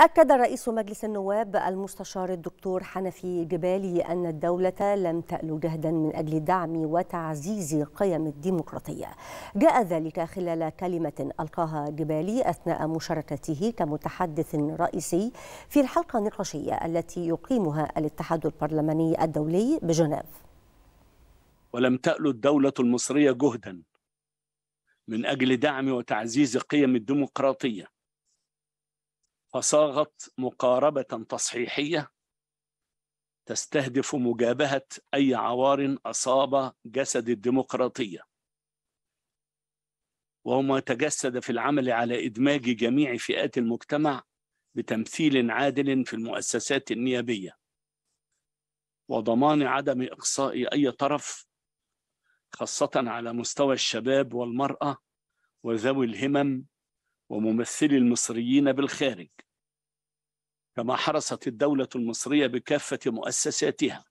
أكد رئيس مجلس النواب المستشار الدكتور حنفي جبالي أن الدولة لم تألو جهدا من أجل دعم وتعزيز قيم الديمقراطية جاء ذلك خلال كلمة ألقاها جبالي أثناء مشاركته كمتحدث رئيسي في الحلقة النقاشية التي يقيمها الاتحاد البرلماني الدولي بجنيف ولم تألو الدولة المصرية جهدا من أجل دعم وتعزيز قيم الديمقراطية فصاغت مقاربة تصحيحية تستهدف مجابهة أي عوار أصاب جسد الديمقراطية وهو ما تجسد في العمل على إدماج جميع فئات المجتمع بتمثيل عادل في المؤسسات النيابية وضمان عدم إقصاء أي طرف خاصة على مستوى الشباب والمرأة وذوي الهمم وممثلي المصريين بالخارج كما حرصت الدولة المصرية بكافة مؤسساتها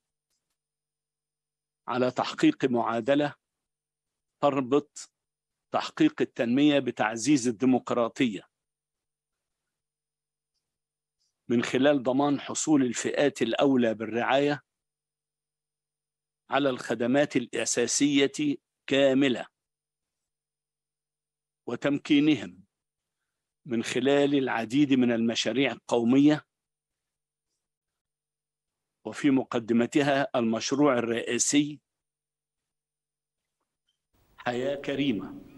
على تحقيق معادلة تربط تحقيق التنمية بتعزيز الديمقراطية من خلال ضمان حصول الفئات الأولى بالرعاية على الخدمات الأساسية كاملة وتمكينهم من خلال العديد من المشاريع القومية وفي مقدمتها المشروع الرئاسي حياة كريمة